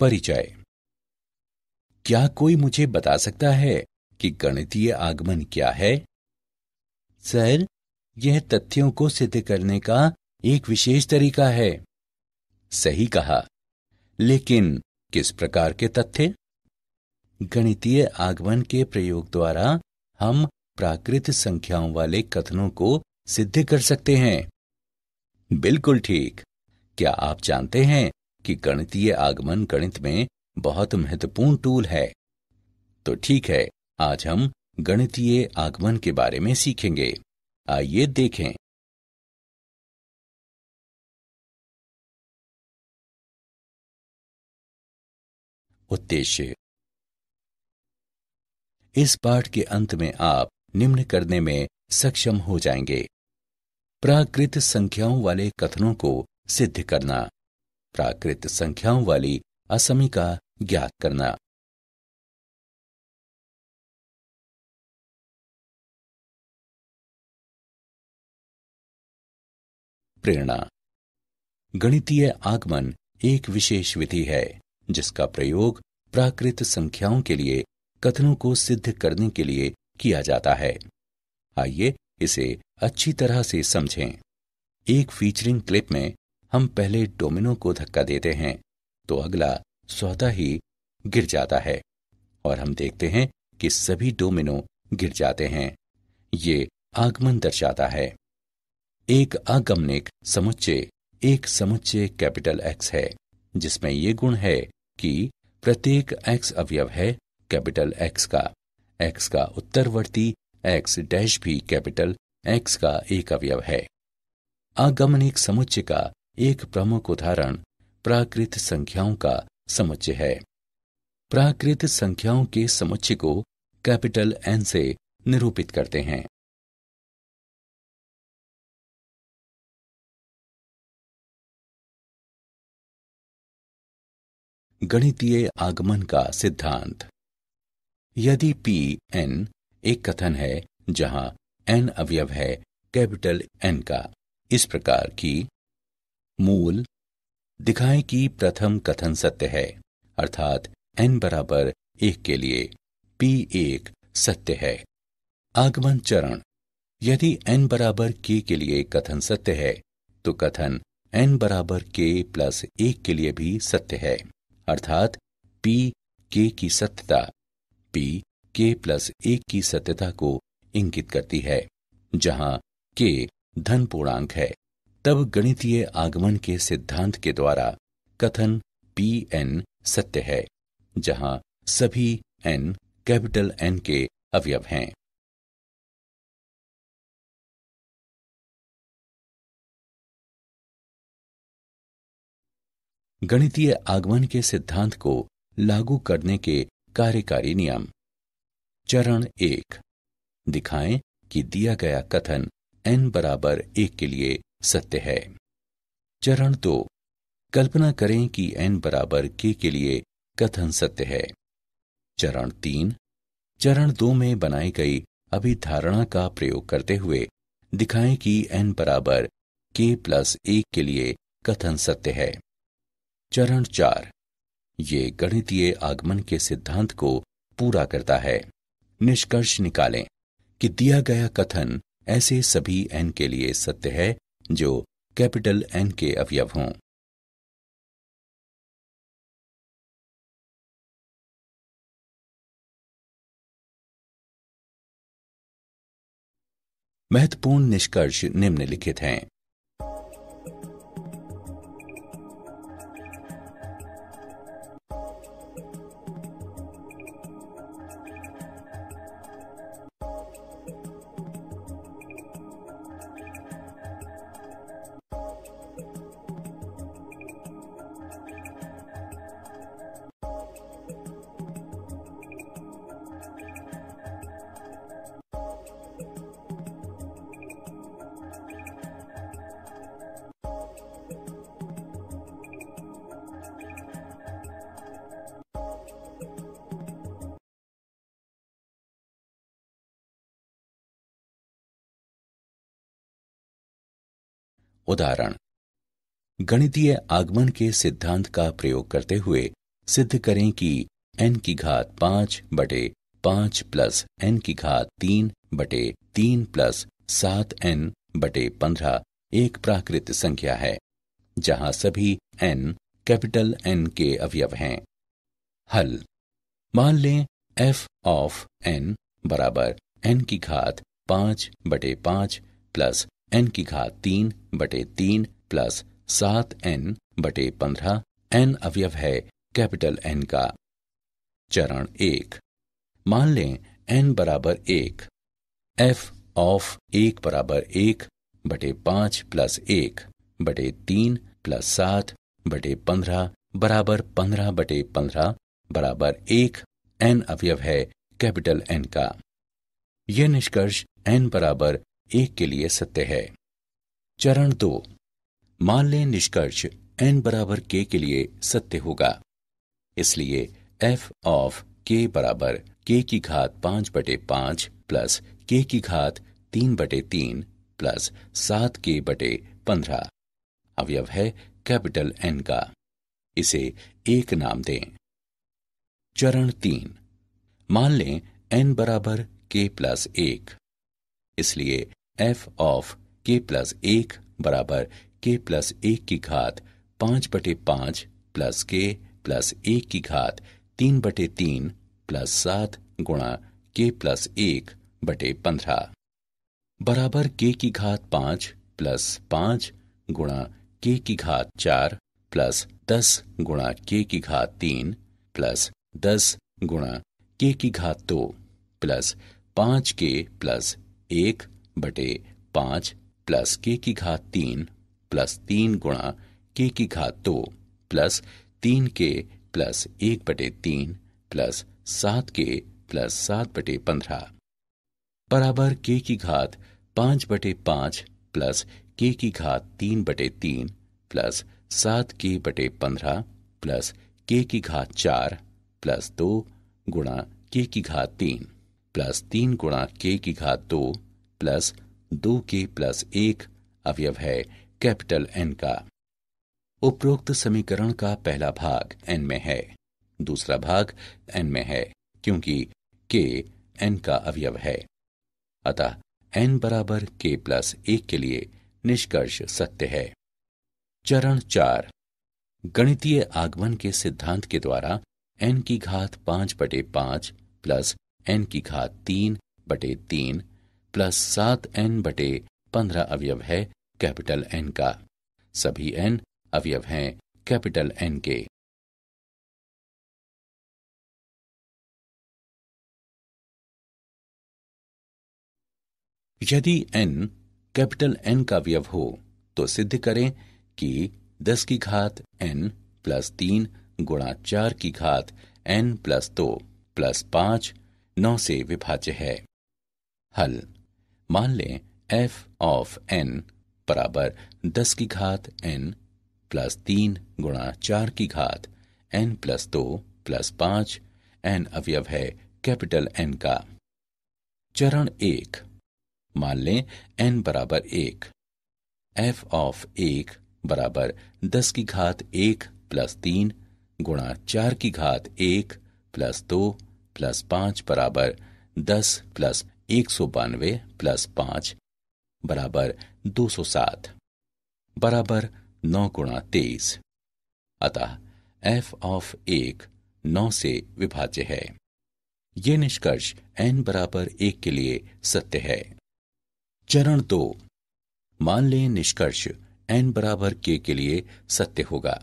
परिचय क्या कोई मुझे बता सकता है कि गणितीय आगमन क्या है सर यह तथ्यों को सिद्ध करने का एक विशेष तरीका है सही कहा लेकिन किस प्रकार के तथ्य गणितीय आगमन के प्रयोग द्वारा हम प्राकृत संख्याओं वाले कथनों को सिद्ध कर सकते हैं बिल्कुल ठीक क्या आप जानते हैं कि गणितीय आगमन गणित में बहुत महत्वपूर्ण टूल है तो ठीक है आज हम गणितीय आगमन के बारे में सीखेंगे आइए देखें उद्देश्य इस पाठ के अंत में आप निम्न करने में सक्षम हो जाएंगे प्राकृत संख्याओं वाले कथनों को सिद्ध करना प्राकृत संख्याओं वाली असमी का ज्ञात करना प्रेरणा गणितीय आगमन एक विशेष विधि है जिसका प्रयोग प्राकृत संख्याओं के लिए कथनों को सिद्ध करने के लिए किया जाता है आइए इसे अच्छी तरह से समझें एक फीचरिंग क्लिप में हम पहले डोमिनो को धक्का देते हैं तो अगला सौदा ही गिर जाता है और हम देखते हैं कि सभी डोमिनो गिर जाते हैं ये आगमन दर्शाता है एक आगमनिक समुच्चय एक समुच्चय कैपिटल एक्स है जिसमें ये गुण है कि प्रत्येक एक्स अवयव है कैपिटल एक्स का एक्स का उत्तरवर्ती एक्स डैश भी कैपिटल एक्स का एक अवयव है आगमनिक समुच्चय का एक प्रमुख उदाहरण प्राकृत संख्याओं का समुच्चय है प्राकृत संख्याओं के समुच्चय को कैपिटल एन से निरूपित करते हैं गणितीय आगमन का सिद्धांत यदि पी एन एक कथन है जहां एन अवयव है कैपिटल एन का इस प्रकार की मूल दिखाए कि प्रथम कथन सत्य है अर्थात एन बराबर एक के लिए पी एक सत्य है आगमन चरण यदि एन बराबर के के लिए कथन सत्य है तो कथन एन बराबर के प्लस एक के लिए भी सत्य है अर्थात पी के की सत्यता पी के प्लस एक की सत्यता को इंगित करती है जहां के धन पूर्णांक है तब गणितीय आगमन के सिद्धांत के द्वारा कथन पी एन सत्य है जहां सभी एन कैपिटल एन के अवयव हैं गणितीय आगमन के सिद्धांत को लागू करने के कार्यकारी नियम चरण एक दिखाएं कि दिया गया कथन n बराबर एक के लिए सत्य है चरण दो कल्पना करें कि एन बराबर के के लिए कथन सत्य है चरण तीन चरण दो में बनाई गई अभिधारणा का प्रयोग करते हुए दिखाएं कि एन बराबर के प्लस एक के लिए कथन सत्य है चरण चार ये गणितीय आगमन के सिद्धांत को पूरा करता है निष्कर्ष निकालें कि दिया गया कथन ऐसे सभी एन के लिए सत्य है जो कैपिटल एन के अवयव हों महत्वपूर्ण निष्कर्ष निम्नलिखित हैं उदाहरण गणितीय आगमन के सिद्धांत का प्रयोग करते हुए सिद्ध करें कि एन की घात पांच बटे पांच प्लस एन की घात तीन बटे तीन प्लस सात एन बटे पंद्रह एक प्राकृत संख्या है जहां सभी एन कैपिटल एन के अवयव हैं हल मान लें एफ ऑफ एन बराबर एन की घात पांच बटे पांच प्लस एन की घात तीन बटे तीन प्लस सात एन बटे पंद्रह एन अवयव है कैपिटल एन का चरण एक मान लें एन बराबर एक एफ ऑफ एक बराबर एक बटे पांच प्लस एक बटे तीन प्लस सात बटे पंद्रह बराबर पंद्रह बटे पंद्रह बराबर एक एन अवयव है कैपिटल एन का यह निष्कर्ष एन बराबर एक के लिए सत्य है चरण दो मान लें निष्कर्ष एन बराबर के के लिए सत्य होगा इसलिए एफ ऑफ के बराबर के की घात पांच बटे पांच प्लस के की घात तीन बटे तीन प्लस सात के बटे पंद्रह अवयव है कैपिटल एन का इसे एक नाम दें चरण तीन मान लें एन बराबर के प्लस एक इसलिए एफ ऑफ के प्लस एक बराबर के प्लस एक की घात पांच बटे पांच प्लस के प्लस एक की घात तीन बटे तीन प्लस सात गुणा के प्लस एक बटे पंद्रह बराबर के की घात पांच प्लस पांच गुणा के की घात चार प्लस दस गुणा के की घात तीन प्लस दस गुणा के की घात दो प्लस पांच के प्लस एक बटे पांच प्लस के की घात तीन प्लस तीन गुणा के की घात दो प्लस तीन के प्लस एक बटे तीन प्लस सात के प्लस सात बटे पंद्रह बराबर के की घात पांच बटे पांच प्लस के की घात तीन बटे तीन प्लस सात के बटे पंद्रह प्लस के की घात चार प्लस दो गुणा के की घात तीन प्लस तीन गुणा के की घात दो प्लस दो के प्लस एक अवयव है कैपिटल एन का उपरोक्त समीकरण का पहला भाग एन में है दूसरा भाग एन में है क्योंकि के एन का अवयव है अतः एन बराबर के प्लस एक के लिए निष्कर्ष सत्य है चरण चार गणितीय आगमन के सिद्धांत के द्वारा एन की घात पांच बटे पांच प्लस एन की घात तीन बटे तीन प्लस सात एन बटे पंद्रह अवयव है कैपिटल एन का सभी एन अवयव हैं कैपिटल एन के यदि एन कैपिटल एन का अवयव हो तो सिद्ध करें कि दस की घात एन प्लस तीन गुणा चार की घात एन प्लस दो प्लस पांच नौ से विभाज्य है हल मान लें एफ ऑफ एन बराबर दस की घात एन प्लस तीन गुणा चार की घात एन प्लस दो प्लस पांच एन अवयव है कैपिटल एन का चरण एक मान लें एन बराबर एक एफ ऑफ एक बराबर दस की घात एक प्लस तीन गुणा चार की घात एक प्लस दो प्लस पांच बराबर दस प्लस एक सौ बानवे प्लस पांच बराबर दो सौ सात बराबर नौ गुणा तेईस अतः एफ ऑफ एक नौ से विभाज्य है ये निष्कर्ष एन बराबर एक के लिए सत्य है चरण दो मान लें निष्कर्ष एन बराबर के के लिए सत्य होगा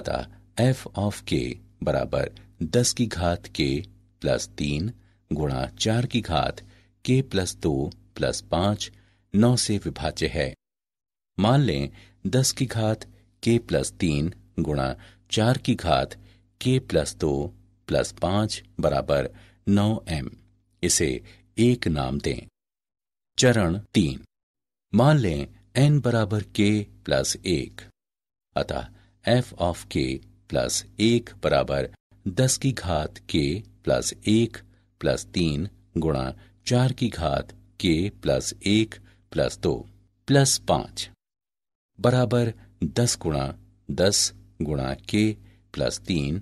अतः एफ ऑफ के बराबर दस की घात के प्लस तीन गुणा चार की घात के प्लस दो प्लस पांच नौ से विभाज्य है मान लें दस की घात के प्लस तीन गुणा चार की घात के प्लस दो प्लस पांच बराबर नौ एम इसे एक नाम दें चरण तीन मान लें एन बराबर के प्लस एक अतः एफ ऑफ के प्लस एक बराबर दस की घात के प्लस एक प्लस तीन गुणा चार की घात के प्लस एक प्लस दो प्लस पांच बराबर दस गुणा दस गुणा के प्लस तीन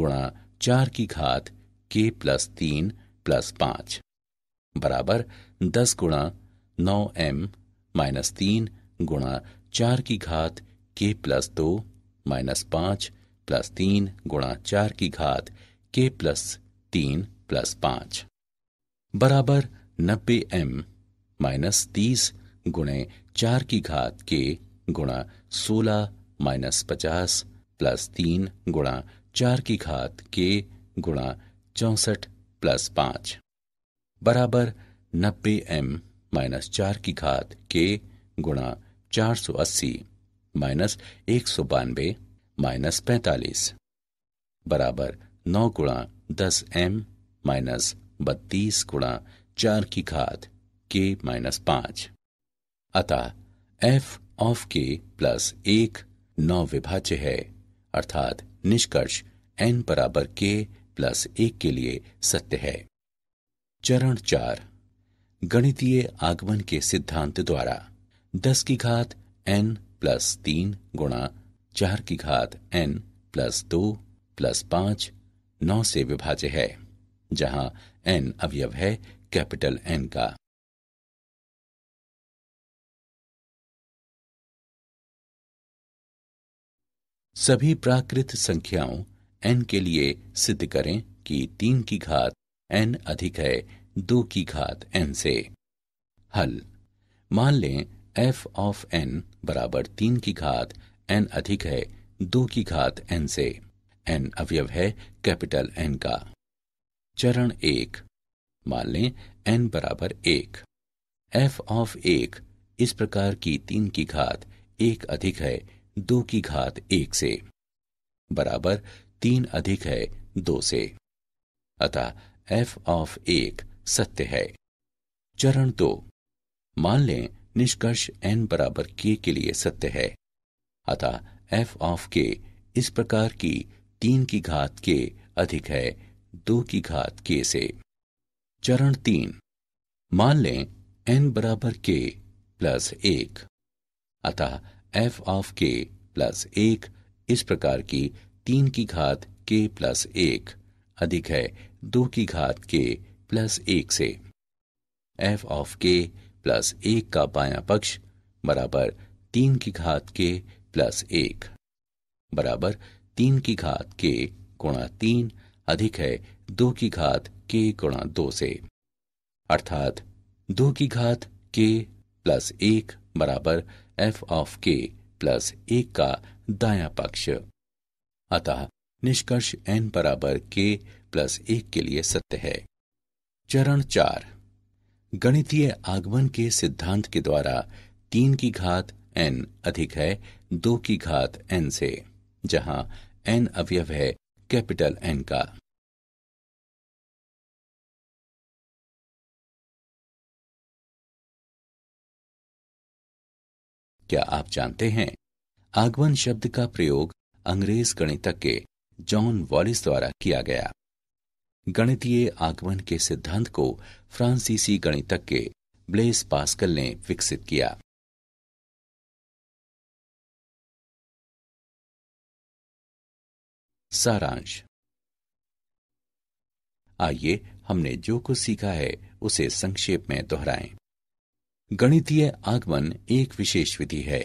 गुणा चार की घात के प्लस तीन प्लस पांच बराबर दस गुणा नौ एम माइनस तीन गुणा चार की घात के प्लस दो माइनस पांच प्लस तीन गुणा चार की घात के प्लस तीन प्लस पांच बराबर नब्बे एम माइनस तीस गुणे चार की घात के गुणा सोलह माइनस पचास प्लस तीन गुणा चार की घात के गुणा चौसठ प्लस पांच बराबर नब्बे एम माइनस चार की घात के गुणा चार सौ अस्सी माइनस एक सौ बानबे माइनस पैंतालीस बराबर नौ गुणा दस एम माइनस बत्तीस गुणा चार की घात के माइनस पांच अतः एफ ऑफ के प्लस एक नौ विभाज्य है अर्थात निष्कर्ष एन बराबर के प्लस एक के लिए सत्य है चरण चार गणितीय आगमन के सिद्धांत द्वारा दस की घात एन प्लस तीन गुणा चार की घात एन प्लस दो प्लस पांच नौ से विभाज्य है जहां एन अवयव है कैपिटल एन का सभी प्राकृत संख्याओं एन के लिए सिद्ध करें कि तीन की घात एन अधिक है दो की घात एन से हल मान लें एफ ऑफ एन बराबर तीन की घात एन अधिक है दो की घात एन से एन अवयव है कैपिटल एन का चरण एक मान लें एन बराबर एक एफ ऑफ एक इस प्रकार की तीन की घात एक अधिक है दो की घात एक से बराबर तीन अधिक है दो से अतः एफ ऑफ एक सत्य है चरण दो मान लें निष्कर्ष एन बराबर के के लिए सत्य है अतः एफ ऑफ के इस प्रकार की तीन की घात के अधिक है दो की घात के से चरण तीन मान लें एन बराबर के प्लस एक अतः एफ ऑफ के प्लस एक इस प्रकार की तीन की घात के प्लस एक अधिक है दो की घात के प्लस एक से एफ ऑफ के प्लस एक का बाया पक्ष बराबर तीन की घात के प्लस एक बराबर तीन की घात के गुणा तीन अधिक है दो की घात के गुणा दो से अर्थात दो की घात के प्लस एक बराबर एफ ऑफ के प्लस एक का दाया पक्ष अतः निष्कर्ष एन बराबर के प्लस एक के लिए सत्य है चरण चार गणितीय आगमन के सिद्धांत के द्वारा तीन की घात एन अधिक है दो की घात एन से जहां एन अवयव है कैपिटल एन का क्या आप जानते हैं आगवन शब्द का प्रयोग अंग्रेज गणितज्ञ जॉन वॉलिस द्वारा किया गया गणितीय आगमन के सिद्धांत को फ्रांसीसी गणितज्ञ ब्लेस पास्कल ने विकसित किया सारांश आइए हमने जो कुछ सीखा है उसे संक्षेप में दोहराएं। गणितीय आगमन एक विशेष विधि है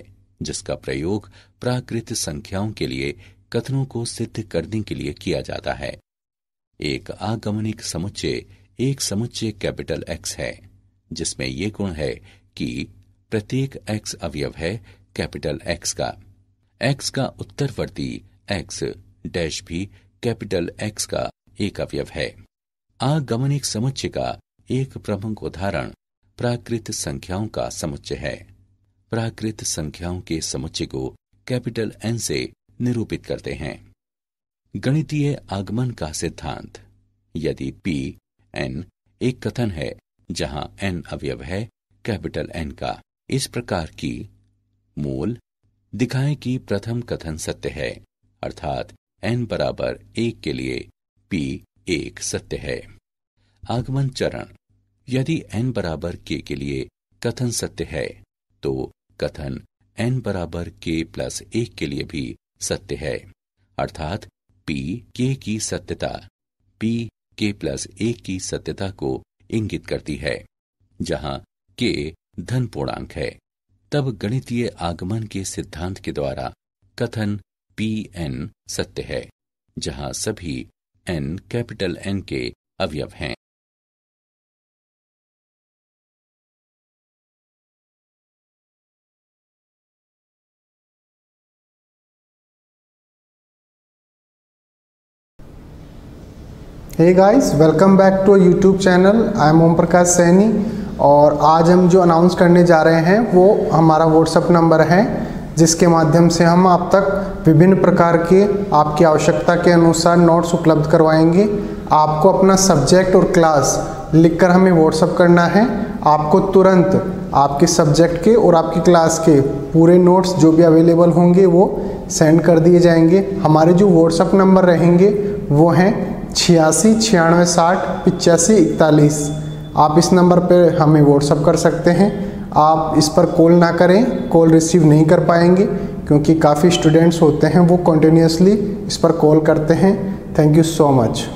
जिसका प्रयोग प्राकृत संख्याओं के लिए कथनों को सिद्ध करने के लिए किया जाता है एक आगमनिक समुच्चय एक समुच्चय कैपिटल एक्स है जिसमें यह गुण है कि प्रत्येक एक्स अवयव है कैपिटल एक्स का एक्स का उत्तरवर्ती एक्स डैश भी कैपिटल एक्स का एक अवयव है आगमन एक समुच्चय का एक प्रमुख उदाहरण प्राकृत संख्याओं का समुच्चय है प्राकृत संख्याओं के समुच्चय को कैपिटल एन से निरूपित करते हैं गणितीय आगमन का सिद्धांत यदि पी एन एक कथन है जहां एन अवयव है कैपिटल एन का इस प्रकार की मूल दिखाए कि प्रथम कथन सत्य है अर्थात एन बराबर एक के लिए पी एक सत्य है आगमन चरण यदि एन बराबर के के लिए कथन सत्य है तो कथन एन बराबर के प्लस एक के लिए भी सत्य है अर्थात पी के की सत्यता पी के प्लस एक की सत्यता को इंगित करती है जहां के धन पूर्णांक है तब गणितीय आगमन के सिद्धांत के द्वारा कथन पी एन सत्य है जहां सभी एन कैपिटल एन के अवयव हैं hey guys welcome back to YouTube channel I am Om Prakash Saini और आज हम जो अनाउंस करने जा रहे हैं वो हमारा व्हाट्सअप नंबर है जिसके माध्यम से हम आप तक विभिन्न प्रकार के आपकी आवश्यकता के अनुसार नोट्स उपलब्ध करवाएंगे आपको अपना सब्जेक्ट और क्लास लिखकर हमें व्हाट्सअप करना है आपको तुरंत आपके सब्जेक्ट के और आपकी क्लास के पूरे नोट्स जो भी अवेलेबल होंगे वो सेंड कर दिए जाएंगे हमारे जो व्हाट्सअप नंबर रहेंगे वो हैं छियासी छियानवे साठ पिचासी इकतालीस आप इस नंबर पर हमें व्हाट्सअप कर सकते हैं आप इस पर कॉल ना करें कॉल रिसीव नहीं कर पाएंगे क्योंकि काफ़ी स्टूडेंट्स होते हैं वो कंटिन्यूसली इस पर कॉल करते हैं थैंक यू सो मच